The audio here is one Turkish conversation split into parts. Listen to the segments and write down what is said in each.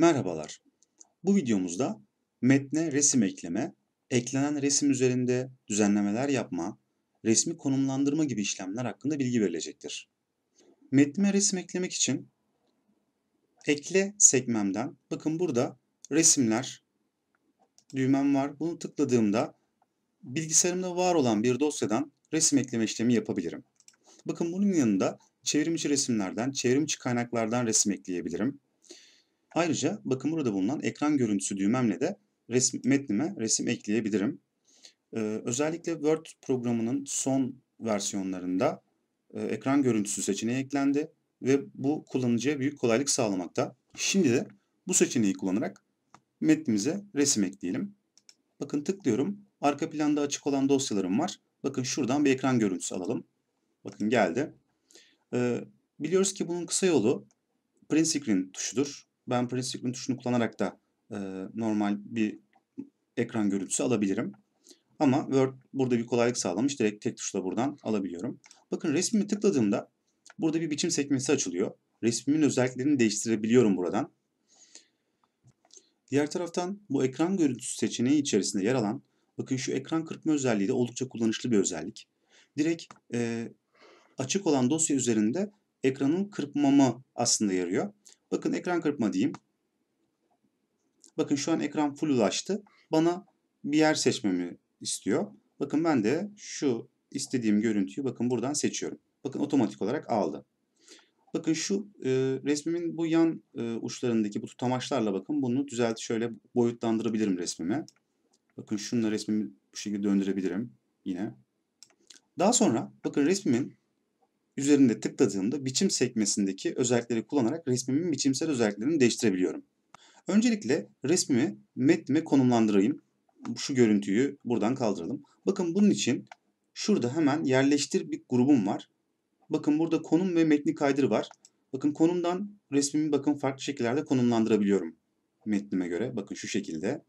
Merhabalar. Bu videomuzda metne resim ekleme, eklenen resim üzerinde düzenlemeler yapma, resmi konumlandırma gibi işlemler hakkında bilgi verilecektir. Metne resim eklemek için ekle sekmemden bakın burada resimler düğmem var. Bunu tıkladığımda bilgisayarımda var olan bir dosyadan resim ekleme işlemi yapabilirim. Bakın bunun yanında çevrimiçi resimlerden, çevrimiçi kaynaklardan resim ekleyebilirim Ayrıca bakın burada bulunan ekran görüntüsü düğmemle de resim, metnime resim ekleyebilirim. Ee, özellikle Word programının son versiyonlarında e, ekran görüntüsü seçeneği eklendi ve bu kullanıcıya büyük kolaylık sağlamakta. Şimdi de bu seçeneği kullanarak metnimize resim ekleyelim. Bakın tıklıyorum. Arka planda açık olan dosyalarım var. Bakın şuradan bir ekran görüntüsü alalım. Bakın geldi. Ee, biliyoruz ki bunun kısa yolu print screen tuşudur ben press screen tuşunu kullanarak da e, normal bir ekran görüntüsü alabilirim. Ama Word burada bir kolaylık sağlamış. Direkt tek tuşla buradan alabiliyorum. Bakın resmimi tıkladığımda burada bir biçim sekmesi açılıyor. Resmimin özelliklerini değiştirebiliyorum buradan. Diğer taraftan bu ekran görüntüsü seçeneği içerisinde yer alan bakın şu ekran kırpma özelliği de oldukça kullanışlı bir özellik. Direkt e, açık olan dosya üzerinde ekranın kırpmamı aslında yarıyor. Bakın ekran kırpma diyeyim. Bakın şu an ekran full ulaştı. Bana bir yer seçmemi istiyor. Bakın ben de şu istediğim görüntüyü bakın buradan seçiyorum. Bakın otomatik olarak aldı. Bakın şu e, resmimin bu yan e, uçlarındaki bu tutamaçlarla bakın bunu düzelt şöyle boyutlandırabilirim resmimi. Bakın şununla resmimi bu şekilde döndürebilirim yine. Daha sonra bakın resmimin üzerinde tıkladığımda biçim sekmesindeki özellikleri kullanarak resmimin biçimsel özelliklerini değiştirebiliyorum. Öncelikle resmimi metnime konumlandırayım. Şu görüntüyü buradan kaldıralım. Bakın bunun için şurada hemen yerleştir bir grubum var. Bakın burada konum ve metni kaydır var. Bakın konumdan resmimi bakın farklı şekillerde konumlandırabiliyorum metnime göre. Bakın şu şekilde.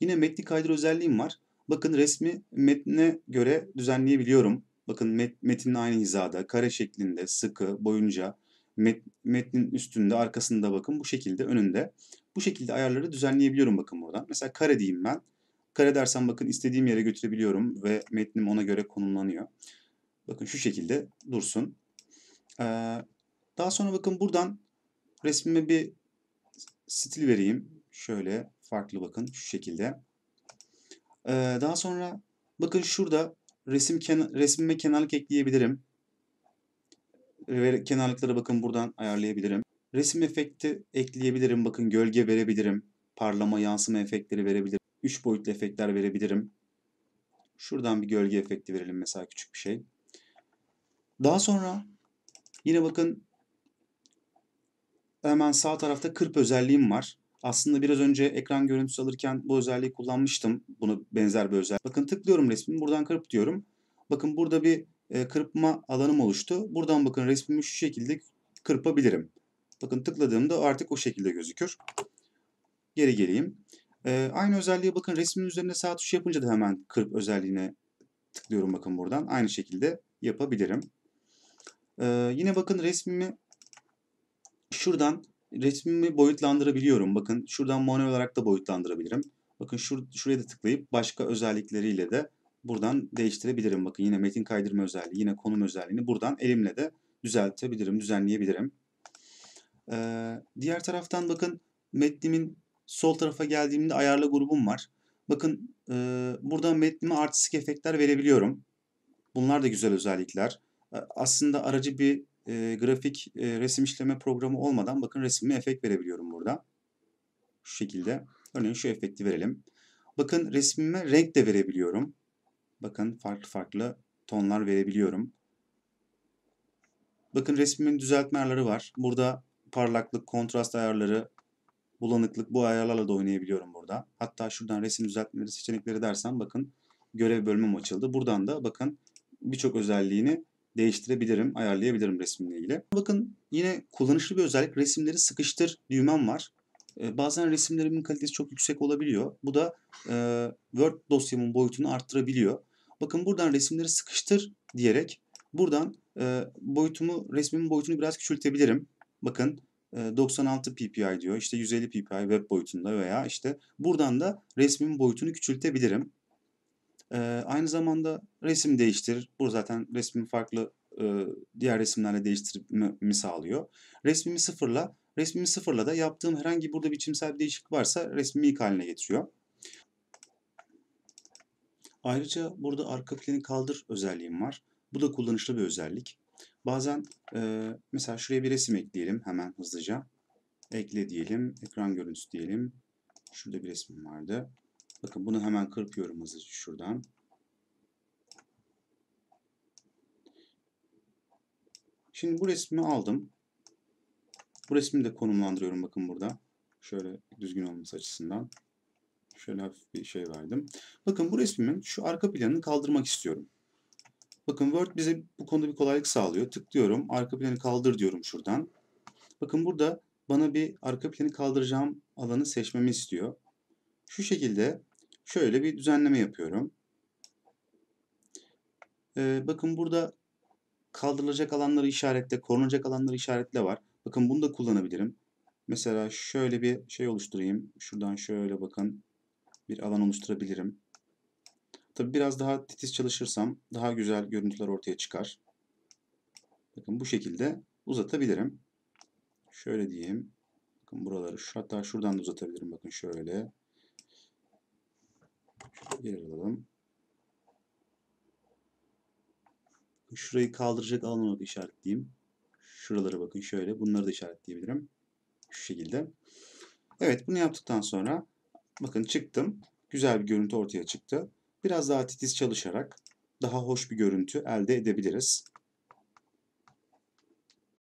Yine metni kaydır özelliğim var. Bakın resmi metne göre düzenleyebiliyorum. Bakın met, metnin aynı hizada, kare şeklinde, sıkı, boyunca, met, metnin üstünde, arkasında bakın bu şekilde, önünde. Bu şekilde ayarları düzenleyebiliyorum bakın buradan. Mesela kare diyeyim ben. Kare dersen bakın istediğim yere götürebiliyorum ve metnim ona göre konumlanıyor. Bakın şu şekilde dursun. Ee, daha sonra bakın buradan resmime bir stil vereyim. Şöyle farklı bakın şu şekilde. Ee, daha sonra bakın şurada resim ken resmime kenarlık ekleyebilirim. Ve kenarlıkları bakın buradan ayarlayabilirim. Resim efekti ekleyebilirim. Bakın gölge verebilirim. Parlama, yansıma efektleri verebilirim. 3 boyutlu efektler verebilirim. Şuradan bir gölge efekti verelim mesela küçük bir şey. Daha sonra yine bakın hemen sağ tarafta kırp özelliğim var. Aslında biraz önce ekran görüntüsü alırken bu özelliği kullanmıştım. Bunu benzer bir özellik. Bakın tıklıyorum resmimi. Buradan kırp diyorum. Bakın burada bir e, kırpma alanım oluştu. Buradan bakın resmimi şu şekilde kırpabilirim. Bakın tıkladığımda artık o şekilde gözükür. Geri geleyim. E, aynı özelliği bakın resmin üzerine sağ tuş yapınca da hemen kırp özelliğine tıklıyorum bakın buradan. Aynı şekilde yapabilirim. E, yine bakın resmimi şuradan resmimi boyutlandırabiliyorum. Bakın şuradan manuel olarak da boyutlandırabilirim. Bakın şur şuraya da tıklayıp başka özellikleriyle de buradan değiştirebilirim. Bakın yine metin kaydırma özelliği, yine konum özelliğini buradan elimle de düzeltebilirim, düzenleyebilirim. Ee, diğer taraftan bakın metnimin sol tarafa geldiğimde ayarlı grubum var. Bakın e, burada metnime artistik efektler verebiliyorum. Bunlar da güzel özellikler. Aslında aracı bir e, grafik e, resim işleme programı olmadan bakın resimli efekt verebiliyorum burada. Şu şekilde. Örneğin şu efekti verelim. Bakın resmime renk de verebiliyorum. Bakın farklı farklı tonlar verebiliyorum. Bakın resmimin düzeltme ayarları var. Burada parlaklık, kontrast ayarları, bulanıklık bu ayarlarla da oynayabiliyorum burada. Hatta şuradan resim düzeltmeleri seçenekleri dersen bakın görev bölmem açıldı. Buradan da bakın birçok özelliğini değiştirebilirim, ayarlayabilirim resimle ilgili. Bakın yine kullanışlı bir özellik resimleri sıkıştır düğmem var. Ee, bazen resimlerimin kalitesi çok yüksek olabiliyor. Bu da e, Word dosyamın boyutunu arttırabiliyor. Bakın buradan resimleri sıkıştır diyerek buradan e, boyutumu, resmimin boyutunu biraz küçültebilirim. Bakın 96 e, ppi diyor. işte 150 ppi web boyutunda veya işte buradan da resmin boyutunu küçültebilirim. Ee, aynı zamanda resim değiştir. Bu zaten resmin farklı e, diğer resimlerle değiştirmemi sağlıyor. Resmimi sıfırla. Resmimi sıfırla da yaptığım herhangi burada biçimsel bir değişiklik varsa resmimi ilk haline getiriyor. Ayrıca burada arka planı kaldır özelliğim var. Bu da kullanışlı bir özellik. Bazen e, mesela şuraya bir resim ekleyelim hemen hızlıca. Ekle diyelim. Ekran görüntüsü diyelim. Şurada bir resmim vardı. Bakın bunu hemen kırpıyorum hızlıca şuradan. Şimdi bu resmi aldım. Bu resmi de konumlandırıyorum bakın burada. Şöyle düzgün olması açısından. Şöyle hafif bir şey verdim. Bakın bu resmimin şu arka planını kaldırmak istiyorum. Bakın Word bize bu konuda bir kolaylık sağlıyor. Tıklıyorum. Arka planı kaldır diyorum şuradan. Bakın burada bana bir arka planı kaldıracağım alanı seçmemi istiyor. Şu şekilde şöyle bir düzenleme yapıyorum. Ee, bakın burada kaldırılacak alanları işaretle, korunacak alanları işaretle var. Bakın bunu da kullanabilirim. Mesela şöyle bir şey oluşturayım. Şuradan şöyle bakın bir alan oluşturabilirim. Tabi biraz daha titiz çalışırsam daha güzel görüntüler ortaya çıkar. Bakın bu şekilde uzatabilirim. Şöyle diyeyim. Bakın buraları hatta şuradan da uzatabilirim. Bakın şöyle. Geri Şurayı kaldıracak alan olarak işaretleyeyim. Şuralara bakın şöyle. Bunları da işaretleyebilirim. Şu şekilde. Evet bunu yaptıktan sonra bakın çıktım. Güzel bir görüntü ortaya çıktı. Biraz daha titiz çalışarak daha hoş bir görüntü elde edebiliriz.